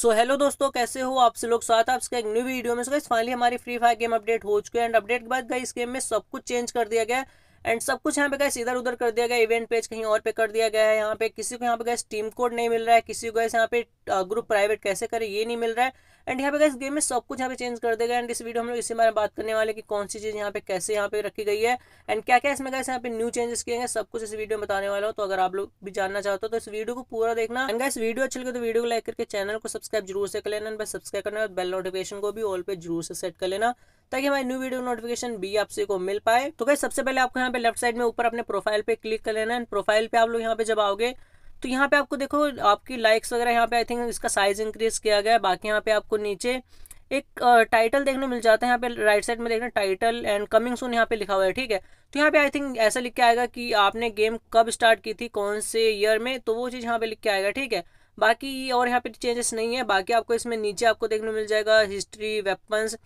सो so, hello दोस्तों कैसे हो आपसे लोग स्वागत है आपका एक न्यू वीडियो में सो फाइनली हमारी फ्री फायर गेम अपडेट हो चुके हैं एंड अपडेट के बाद गई इस गेम में सब कुछ चेंज कर दिया गया एंड सब कुछ यहाँ पे गैस इधर उधर कर दिया गया इवेंट पेज कहीं और पे कर दिया गया है यहाँ पे किसी को यहाँ पे गैस टीम कोड नहीं मिल रहा है किसी को गैस यहाँ पे ग्रुप प्राइवेट कैसे करें ये नहीं मिल रहा है एंड यहाँ पे इस गेम में सब कुछ यहाँ पे चेंज कर देगा एंड इस वीडियो हम लोग इसी बारे में बात करने वाले कि कौन सी चीज़ यहाँ पे कैसे यहाँ पे रखी गई है एंड क्या क्या इसमें गैस यहाँ पे न्यू चेंजेस किए हैं सब कुछ इस वीडियो में बताने वाला हो तो अगर आप लोग भी जानना चाहते हो तो, तो इस वीडियो को पूरा देखना एंड गैस वीडियो अच्छी लगे तो वीडियो को लाइक करके चैनल को सब्सक्राइब जरूर से कर लेना एंड सब्सक्राइब करना बेल नोटिफिकेशन को भी ऑल पे जरूर से सेट कर लेना ताकि हमारी न्यू वीडियो नोटिफिकेशन भी आपसे को मिल पाए तो गैस सबसे पहले आपको यहाँ पे लेफ्ट साइड में ऊपर अपने प्रोफाइल पे क्लिक कर लेना एंड प्रोफाइल पे आप लोग यहाँ पे जब आओगे तो यहाँ पे आपको देखो आपकी लाइक्स वगैरह यहाँ पे आई थिंक इसका साइज इंक्रीज किया गया है बाकी यहाँ पे आपको नीचे एक टाइटल देखने मिल जाता है यहाँ पे राइट साइड में देखना टाइटल एंड कमिंग सून यहाँ पे लिखा हुआ है ठीक है तो यहाँ पे आई थिंक ऐसा लिख के आएगा कि आपने गेम कब स्टार्ट की थी कौन से ईयर में तो वो चीज़ यहाँ पे लिख के आएगा ठीक है बाकी और यहाँ पे चेंजेस नहीं है बाकी आपको इसमें नीचे आपको देखने मिल जाएगा हिस्ट्री वेपन्स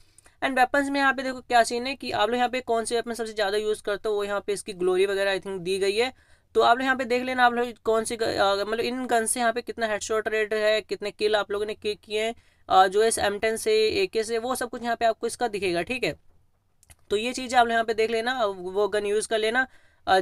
एंड वेपन्स में यहाँ पे देखो क्या सीन है कि आप लोग यहाँ पे कौन से वेपन सबसे ज़्यादा यूज़ करते हो वो यहाँ पे इसकी ग्लोरी वगैरह आई थिंक दी गई है तो आप लोग यहाँ पे देख लेना आप लोग कौन सी मतलब इन गन से यहाँ पे कितना हेडशॉट रेट है कितने किल आप लोगों ने किए हैं जो है एम टेन से ए के से वो सब कुछ यहाँ पे आपको इसका दिखेगा ठीक है तो ये चीज़ आप लोग यहाँ पे देख लेना वो गन यूज़ कर लेना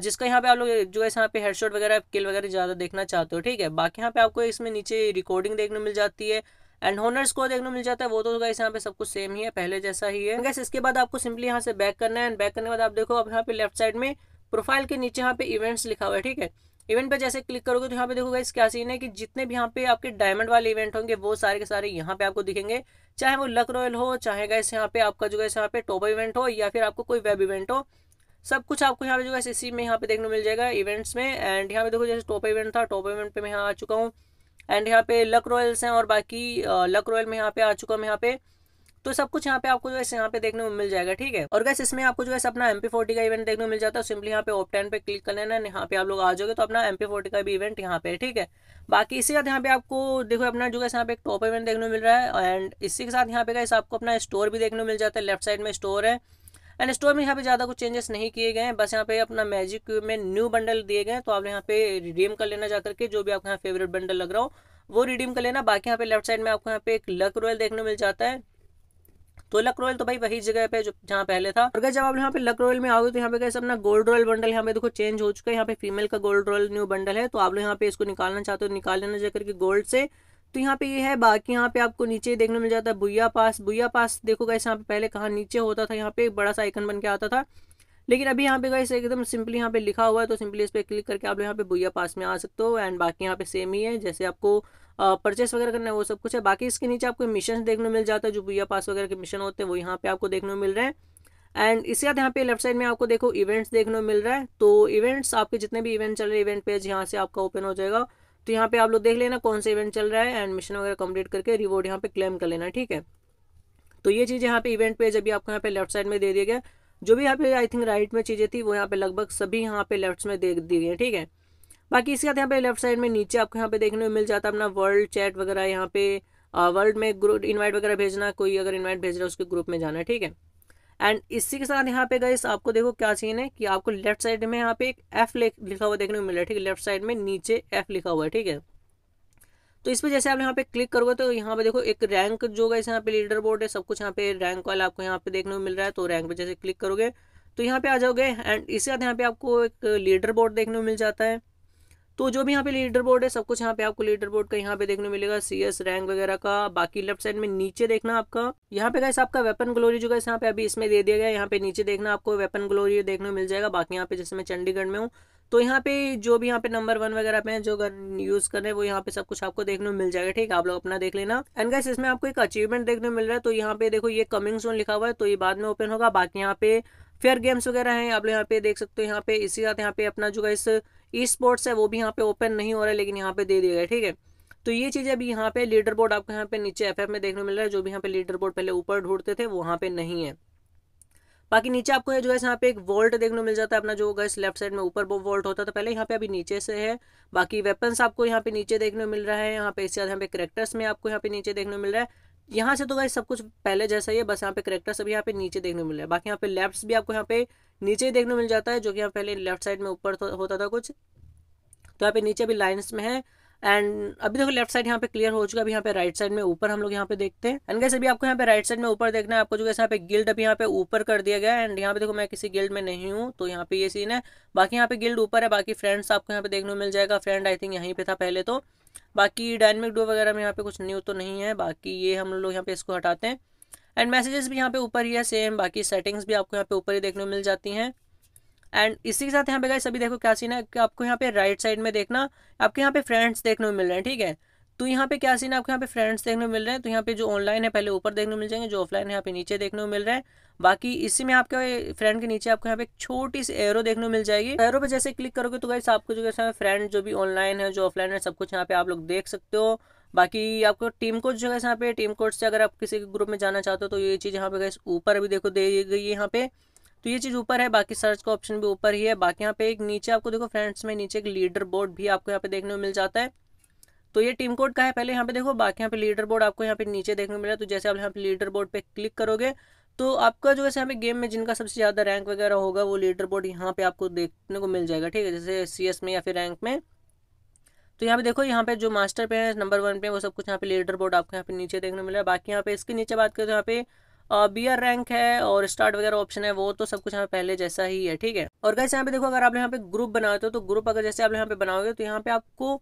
जिसका यहाँ पे आप लोग जो है यहाँ पे हेडशॉट वगैरह किल वगैरह ज़्यादा देखना चाहते हो ठीक है बाकी यहाँ पे आपको इसमें नीचे रिकॉर्डिंग देखने मिल जाती है एंड होनर स्कोर देखने मिल जाता है वो तो गैस यहाँ पे सब कुछ सेम ही है पहले जैसा ही है गैस इसके बाद आपको सिंपली यहाँ से बैक करना है एंड बैक करने के बाद आप देखो आप यहाँ पे लेफ्ट साइड में प्रोफाइल के नीचे यहाँ पे इवेंट्स लिखा हुआ है ठीक है इवेंट पे जैसे क्लिक करोगे तो यहाँ पे देखोगे क्या सीन है कि जितने भी यहाँ पे आपके डायमंड वाले इवेंट होंगे वो सारे के सारे यहाँ पे आपको दिखेंगे चाहे वो लक रॉयल हो चाहे गए यहाँ पे आपका जो है यहाँ पे टॉप इवेंट हो या फिर आपको कोई वेब इवेंट हो सब कुछ आपको यहाँ पे जो है इसी में यहाँ पे देखने मिल जाएगा इवेंट्स में एंड यहाँ पे देखो जैसे टॉप इवेंट था टॉप इवेंट पे मैं यहाँ आ चुका हूँ एंड यहाँ पे लक रॉयल्स हैं और बाकी लक रॉयल में यहाँ पे आ चुका हूँ यहाँ पे तो सब कुछ यहाँ पे आपको जो है यहाँ पे देखने को मिल जाएगा ठीक है और गैस इसमें आपको जो है अपना एमपी फोर्टी का इवेंट देखने को मिल जाता है सिंपली यहाँ पे ऑप्टेन पे क्लिक कर लेना यहाँ पे आप लोग आ जाओगे तो अपना एमपी फोर्टी का भी इवेंट यहाँ पे ठीक है बाकी इसी साथ यहाँ पे आपको देखो अपना जो है यहाँ पे एक टॉप इवेंट देखने को मिल रहा है एंड इसी के साथ यहाँ पे गैस आपको अपना स्टोर भी देखने को मिल जाता है लेफ्ट साइड में स्टोर है एंड स्टोर में यहाँ पे ज़्यादा कुछ चेंजेस नहीं किए गए हैं बस यहाँ पे अपना मैजिक में न्यू बंडल दिए गए तो आप यहाँ पे रिडीम कर लेना जाकर के जो भी आपका यहाँ फेवरेट बंडल लग रहा हो वो रिडीम कर लेना बाकी यहाँ पे लेफ्ट साइड में आपको यहाँ पे एक लक रॉयल देखने मिल जाता है तो लक रॉयल तो भाई वही जगह पे जो जहाँ पहले था और जब आप यहाँ पे लक रॉयल में आओगे तो यहाँ पे कैसे अपना गोल्ड रॉयल बंडल यहाँ पे देखो चेंज हो चुका है यहाँ पे फीमेल का गोल्ड रॉयल न्यू बंडल है तो आप लोग यहाँ पे इसको निकालना चाहते हो निकाल लेना जाकर के गोल्ड से तो यहाँ पे ये यह है बाकी यहाँ पे आपको नीचे देखने मिल जाता है भुया पास भुया पास देखो कैसे यहाँ पे पहले कहाँ नीचे होता था यहाँ पे एक बड़ा सा आइकन बन के आता था लेकिन अभी यहाँ पे गाइस एकदम सिंपली यहाँ पे लिखा हुआ है तो सिंपली इस पर क्लिक करके आप लोग यहाँ पे भूया पास में आ सकते हो एंड बाकी यहाँ पे सेम ही है जैसे आपको परचेस वगैरह करना है वो सब कुछ है बाकी इसके नीचे आपको मिशन देखने मिल जाता है जो भूया पास वगैरह के मिशन होते हैं वो यहाँ पे आपको देखने मिल रहे हैं एंड इसके बाद यहाँ पे लेफ्ट साइड में आपको देखो इवेंट्स देखने को मिल रहा है तो इवेंट्स आपके जितने भी इवेंट चल रहे हैं इवेंट पेज यहाँ से आपका ओपन हो जाएगा तो यहाँ पे आप लोग देख लेना कौन सा इवेंट चल रहा है एंड मिशन वगैरह कंप्लीट करके रिवॉर्ड यहाँ पे क्लेम कर लेना ठीक है तो ये चीज़ यहाँ पे इवेंट पेज अभी आपको यहाँ पे लेफ्ट साइड में दे दिया गया जो भी यहाँ पे आई थिंक राइट में चीज़ें थी वो यहाँ पे लगभग सभी यहाँ पे लेफ्ट में देख दी गई हैं ठीक है बाकी इसके साथ यहाँ पे लेफ्ट साइड में नीचे आपको यहाँ पे देखने में मिल जाता है अपना वर्ल्ड चैट वगैरह यहाँ पे वर्ल्ड में ग्रुप इन्वाइट वगैरह भेजना कोई अगर इन्वाइट भेज रहा है उसके ग्रुप में जाना ठीक है एंड इसी के साथ यहाँ पे गए आपको देखो क्या सीन है कि आपको लेफ्ट साइड में यहाँ पे एक एफ लिखा हुआ देखने को मिल रहा है ठीक है लेफ्ट साइड में नीचे एफ लिखा हुआ है ठीक है तो इस पर जैसे आप यहाँ पे क्लिक करोगे तो यहाँ पे देखो एक रैंक जो है यहाँ पे लीडर बोर्ड है सब कुछ यहाँ पे रैंक वाला आपको यहाँ पे देखने को मिल रहा है तो रैंक पे जैसे क्लिक करोगे तो यहाँ पे आ जाओगे एंड इसके बाद यहाँ पे आपको एक लीडर बोर्ड देखने को मिल जाता है तो जो भी यहाँ पे लीडर बोर्ड है सब कुछ यहाँ पे आपको लीडर बोर्ड का यहाँ पे देखने मिलेगा सी एस रैंक वगैरह का बाकी लेफ्ट साइड में नीचे देखना आपका यहाँ पे गैस आपका वेपन ग्लोरी जो गैस यहाँ पे अभी इसमें दे दिया गया यहाँ पे नीचे देखना आपको वेपन ग्लोरी देखने मिल जाएगा बाकी यहाँ पे जैसे मैं चंडीगढ़ में हूँ तो यहाँ पे जो भी यहाँ पे नंबर वन वगैरह पे जो गन यूज कर रहे हैं वो यहाँ पे सब कुछ आपको देखने को मिल जाएगा ठीक है आप लोग अपना देख लेना एंड गैस इसमें आपको एक अचीवमेंट देखने को मिल रहा है तो यहाँ पे देखो ये कमिंग सोन लिखा हुआ है तो ये बाद में ओपन होगा बाकी यहाँ पे फेयर गेम्स वगैरह हैं आप लोग यहाँ पे देख सकते हो यहाँ पे इसी साथ यहाँ पे अपना जो इस ई स्पोर्ट्स है वो भी यहाँ पे ओपन नहीं हो रहा है लेकिन यहाँ पे दे दिया गया ठीक है तो ये चीज़ अभी यहाँ पे लीडर बोर्ड आपको यहाँ पे नीचे एफ में देखने को मिल रहा है जो भी यहाँ पे लीडर बोर्ड पहले ऊपर ढूंढते थे वो वहाँ पे नहीं है बाकी नीचे आपको है जो है यहाँ पे एक वोल्ट देखने को मिल जाता है अपना जो गैस लेफ्ट साइड में ऊपर वो वोल्ट होता था पहले यहाँ पे अभी नीचे से है बाकी वेपन्स आपको यहाँ पे नीचे देखने को मिल रहा है यहाँ पे इससे यहाँ पे करेक्टर्स में आपको यहाँ पे नीचे देखने को मिल रहा है यहाँ से तो गए सब कुछ पहले जैसा ही है बस यहाँ पे करेक्टर्स अभी यहाँ पे नीचे देखने मिल रहा है बाकी यहाँ पे लेफ्ट भी आपको यहाँ पे नीचे ही देखने मिल जाता है जो कि यहाँ पहले लेफ्ट साइड में ऊपर होता था कुछ तो यहाँ पे नीचे भी लाइन्स में है एंड अभी देखो लेफ्ट साइड यहाँ पे क्लियर हो चुका है अभी यहाँ पे राइट साइड में ऊपर हम लोग यहाँ पे देखते हैं एंड कैसे अभी आपको यहाँ पे राइट साइड में ऊपर देखना है आपको जो है यहाँ पे गिल्ड अभी यहाँ पे ऊपर कर दिया गया एंड यहाँ पे देखो मैं किसी गिल्ड में नहीं हूँ तो यहाँ पे ये सीन है बाकी यहाँ पे गिल्ड ऊपर है बाकी फ्रेंड्स आपको यहाँ पे देखने को मिल जाएगा फ्रेंड आई थिंक यहीं पर था पहले तो बाकी डायनमिक डो वगैरह में यहाँ पे कुछ न्यू तो नहीं है बाकी ये हम लोग यहाँ पे इसको हटाते हैं एंड मैसेजेस भी यहाँ पे ऊपर ही है सेम बाकी सेटिंग्स भी आपको यहाँ पे ऊपर ही देखने को मिल जाती हैं एंड इसी के साथ यहाँ पे गाइस अभी देखो क्या सीन है कि आपको यहाँ पे राइट साइड में देखना आपके यहाँ पे फ्रेंड्स देखने को मिल रहे हैं ठीक है तो यहाँ पे क्या सीन है आपको यहाँ पे फ्रेंड्स देखने को मिल रहे हैं तो यहाँ पे जो ऑनलाइन है पहले ऊपर देखने को मिल जाएंगे जो ऑफलाइन है यहाँ पे नीचे देखने को मिल रहे हैं बाकी इसी में आपके फ्रेंड के नीचे आपको यहाँ पे एक छोटी सी एरो देखने को मिल जाएगी एरो पे जैसे क्लिक करोगे तो गाइस आपको जो है फ्रेंड जो भी ऑनलाइन है जो ऑफलाइन है सब कुछ यहाँ पे आप लोग देख सकते हो बाकी आपको टीम कोच जो है यहाँ पे टीम कोच से अगर आप किसी के ग्रुप में जाना चाहते हो तो ये चीज़ यहाँ पे गए ऊपर भी देखो दे गई है यहाँ पे तो ये चीज़ ऊपर है बाकी सर्च का ऑप्शन भी ऊपर ही है बाकी यहाँ पे एक नीचे आपको देखो फ्रेंड्स में नीचे एक लीडर बोर्ड भी आपको यहाँ पे देखने को मिल जाता है तो ये टीम कोड का है पहले यहाँ पे देखो बाकी यहाँ पे लीडर बोर्ड आपको यहाँ पे नीचे देखने को मिला तो जैसे आप यहाँ पे लीडर बोर्ड पे क्लिक करोगे तो आपका जो है यहाँ पे गेम में जिनका सबसे ज़्यादा रैंक वगैरह होगा वो लीडर बोर्ड यहाँ पे आपको देखने को मिल जाएगा ठीक है जैसे सी में या फिर रैंक में तो यहाँ पे देखो यहाँ पे जो मास्टर पे है नंबर वन पे वो सब कुछ यहाँ पे लीडर बोर्ड आपको यहाँ पे नीचे देखने को मिला बाकी यहाँ पे इसके नीचे बात करें तो यहाँ पे बी आर रैंक है और स्टार्ट वगैरह ऑप्शन है वो तो सब कुछ यहाँ पे पहले जैसा ही है ठीक है और कैसे यहाँ पे देखो अगर आप यहाँ पे ग्रुप बनाते हो तो ग्रुप अगर जैसे आप यहाँ पे बनाओगे तो यहाँ पे आपको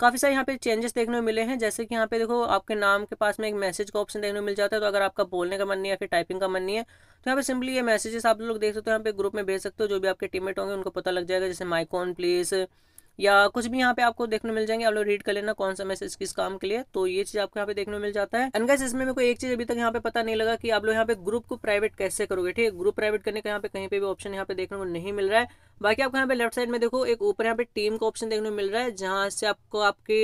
काफ़ी सारे यहाँ पे चेंजेस देखने में मिले हैं जैसे कि यहाँ पे देखो आपके नाम के पास में एक मैसेज का ऑप्शन देखने को मिल जाता है तो अगर आपका बोलने का मन नहीं है फिर टाइपिंग का मन नहीं है तो यहाँ पे सिंपली ये मैसेजेस आप लोग देख सकते हो यहाँ पे ग्रुप में भेज सकते हो जो भी आपके टीममेट होंगे उनको पता लग जाएगा जैसे माइकॉन प्लीज़ या कुछ भी यहाँ पे आपको देखने मिल जाएंगे आप लोग रीड कर लेना कौन सा मैसेज किस काम के लिए तो ये चीज आपको यहाँ पे देखने मिल जाता है एंड गैस इसमें मेरे को एक चीज अभी तक यहाँ पे पता नहीं लगा कि आप लोग यहाँ पे ग्रुप को प्राइवेट कैसे करोगे ठीक है ग्रुप प्राइवेट करने का यहाँ पे कहीं पे भी ऑप्शन यहाँ पे देखने को नहीं मिल रहा है बाकी आपको यहाँ पे लेफ्ट साइड में देखो एक ऊपर यहाँ पे टीम का ऑप्शन देखने को मिल रहा है जहाँ से आपको आपके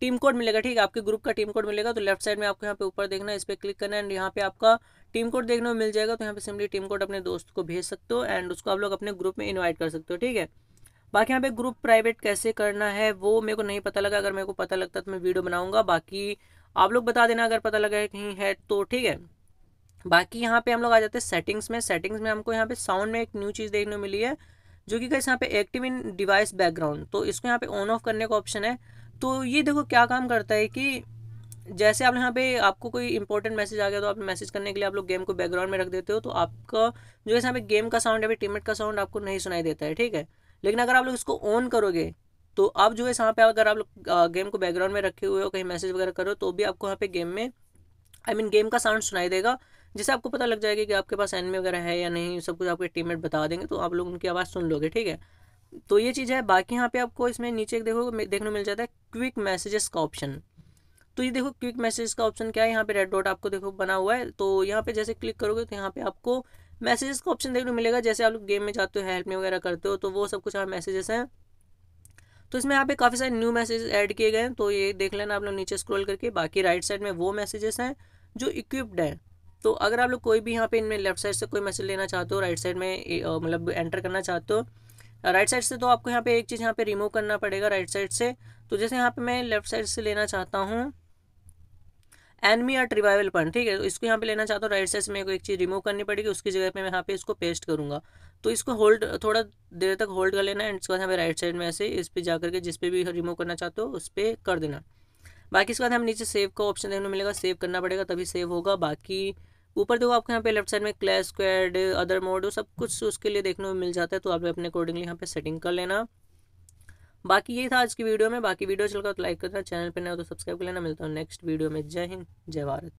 टीम कोड मिलेगा ठीक है आपके ग्रुप का टीम कोड मिलेगा तो लेफ्ट साइड में आपको यहाँ पे ऊपर देखना है इस पर क्लिक करना है एंड यहाँ पे आपका टीम कोड देखने को मिल जाएगा तो यहाँ पे सिंपली टीम कोड अपने दोस्त को भेज सकते हो एंड उसको आप लोग अपने ग्रुप में इन्वाइट कर सकते हो ठीक है बाकी यहाँ पे ग्रुप प्राइवेट कैसे करना है वो मेरे को नहीं पता लगा अगर मेरे को पता लगता तो मैं वीडियो बनाऊंगा बाकी आप लोग बता देना अगर पता लगा है कहीं है तो ठीक है बाकी यहाँ पे हम लोग आ जाते हैं सेटिंग्स में सेटिंग्स में हमको यहाँ पे साउंड में एक न्यू चीज़ देखने को मिली है जो कि कैसे यहाँ पे एक्टिव इन डिवाइस बैकग्राउंड तो इसको यहाँ पे ऑन ऑफ करने का ऑप्शन है तो ये देखो क्या काम करता है कि जैसे आप यहाँ पे आपको कोई इंपॉर्टेंट मैसेज आ गया तो आप मैसेज करने के लिए आप लोग गेम को बैकग्राउंड में रख देते हो तो आपका जो है यहाँ पे गेम का साउंड है टीमेट का साउंड आपको नहीं सुनाई देता है ठीक है लेकिन अगर आप लोग इसको ऑन करोगे तो अब जो है यहाँ पे अगर आप लोग गेम को बैकग्राउंड में रखे हुए हो कहीं मैसेज वगैरह करो तो भी आपको यहाँ पे गेम में I I mean mean, game का साउंड सुनाई देगा जिससे आपको पता लग जाएगा कि आपके पास एनमी वगैरह है या नहीं सब कुछ आपके टीममेट बता देंगे तो आप लोग उनकी आवाज़ सुन लोगे ठीक है तो ये चीज़ है बाकी यहाँ पे आपको इसमें नीचे देखो देखने मिल जाता है क्विक मैसेजेस का ऑप्शन तो ये देखो क्विक मैसेज का ऑप्शन क्या है यहाँ पे रेड डॉट आपको देखो बना हुआ है तो यहाँ पे जैसे क्लिक करोगे तो यहाँ पे आपको मैसेजेस का ऑप्शन देखने को मिलेगा जैसे आप लोग गेम में जाते हो हेल्प में वगैरह करते हो तो वो सब कुछ यहाँ मैसेजेस हैं तो इसमें यहाँ पे काफ़ी सारे न्यू मैसेजेस ऐड किए गए हैं तो ये देख लेना आप लोग नीचे स्क्रॉल करके बाकी राइट साइड में वो मैसेजेस हैं जो इक्विप्ड हैं तो अगर आप लोग कोई भी यहाँ पे इनमें लेफ्ट साइड से कोई मैसेज लेना चाहते हो राइट साइड में मतलब एंटर करना चाहते हो राइट साइड से तो आपको यहाँ पे एक चीज़ यहाँ पे रिमूव करना पड़ेगा राइट साइड से तो जैसे यहाँ पे मैं लेफ्ट साइड से लेना चाहता हूँ एनमी आर्ट रिवाइवल पॉइंट ठीक है तो इसको यहाँ पे लेना चाहता हूँ राइट साइड से मेरे को एक चीज़ रिमूव करनी पड़ेगी उसकी जगह पे मैं यहाँ पे इसको पेस्ट करूँगा तो इसको होल्ड थोड़ा देर तक होल्ड कर लेना एंड इसके बाद हमें राइट साइड में ऐसे इस पर जा करके जिस पे भी रिमूव करना चाहते हो उस पर कर देना बाकी इसके बाद हमें नीचे सेव का ऑप्शन देखने को मिलेगा सेव करना पड़ेगा तभी सेव होगा बाकी ऊपर देखो आपको यहाँ पे लेफ्ट साइड में क्लैश स्क्वाड अदर मोड सब कुछ उसके लिए देखने को मिल जाता है तो आप अपने अकॉर्डिंगली यहाँ पे सेटिंग कर लेना बाकी यही था आज की वीडियो में बाकी वीडियो चलकर तो लाइक करना चैनल पर हो तो सब्सक्राइब कर लेना मिलता हूँ नेक्स्ट वीडियो में जय हिंद जय भारत